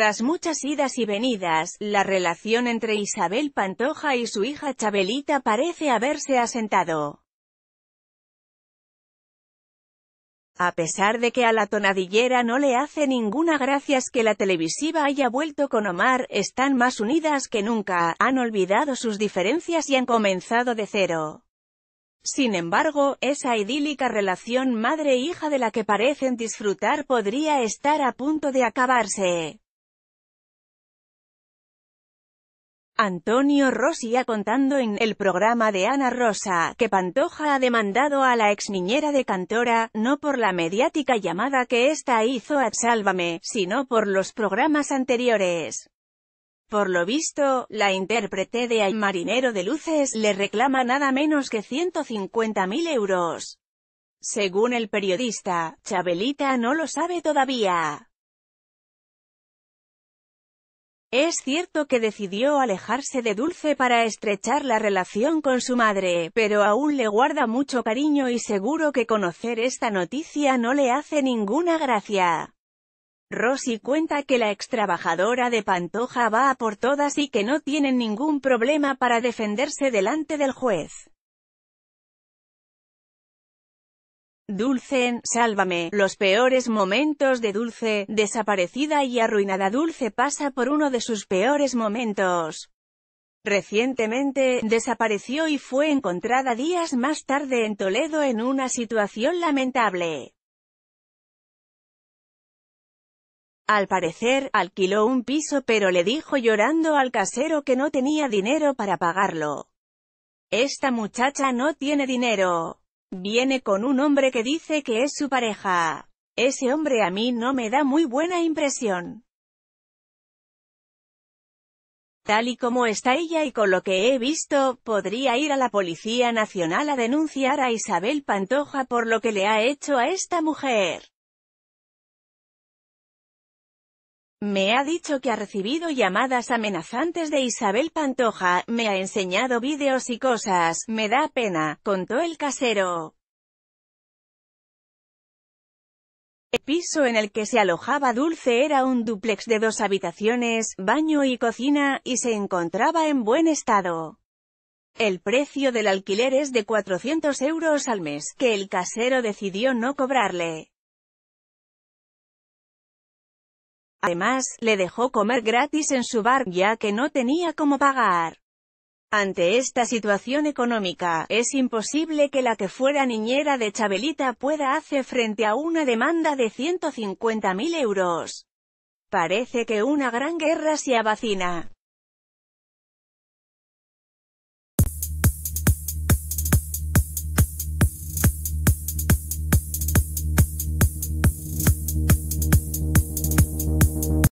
Tras muchas idas y venidas, la relación entre Isabel Pantoja y su hija Chabelita parece haberse asentado. A pesar de que a la tonadillera no le hace ninguna gracia que la televisiva haya vuelto con Omar, están más unidas que nunca, han olvidado sus diferencias y han comenzado de cero. Sin embargo, esa idílica relación madre-hija e de la que parecen disfrutar podría estar a punto de acabarse. Antonio Rossi contando en el programa de Ana Rosa, que Pantoja ha demandado a la ex niñera de Cantora, no por la mediática llamada que ésta hizo a Sálvame, sino por los programas anteriores. Por lo visto, la intérprete de El Marinero de Luces le reclama nada menos que 150.000 euros. Según el periodista, Chabelita no lo sabe todavía. Es cierto que decidió alejarse de Dulce para estrechar la relación con su madre, pero aún le guarda mucho cariño y seguro que conocer esta noticia no le hace ninguna gracia. Rosy cuenta que la extrabajadora de Pantoja va a por todas y que no tienen ningún problema para defenderse delante del juez. Dulce Sálvame, los peores momentos de Dulce, desaparecida y arruinada Dulce pasa por uno de sus peores momentos. Recientemente, desapareció y fue encontrada días más tarde en Toledo en una situación lamentable. Al parecer, alquiló un piso pero le dijo llorando al casero que no tenía dinero para pagarlo. Esta muchacha no tiene dinero. Viene con un hombre que dice que es su pareja. Ese hombre a mí no me da muy buena impresión. Tal y como está ella y con lo que he visto, podría ir a la Policía Nacional a denunciar a Isabel Pantoja por lo que le ha hecho a esta mujer. Me ha dicho que ha recibido llamadas amenazantes de Isabel Pantoja, me ha enseñado vídeos y cosas, me da pena, contó el casero. El piso en el que se alojaba Dulce era un dúplex de dos habitaciones, baño y cocina, y se encontraba en buen estado. El precio del alquiler es de 400 euros al mes, que el casero decidió no cobrarle. Además, le dejó comer gratis en su bar, ya que no tenía cómo pagar. Ante esta situación económica, es imposible que la que fuera niñera de Chabelita pueda hacer frente a una demanda de 150.000 euros. Parece que una gran guerra se abacina.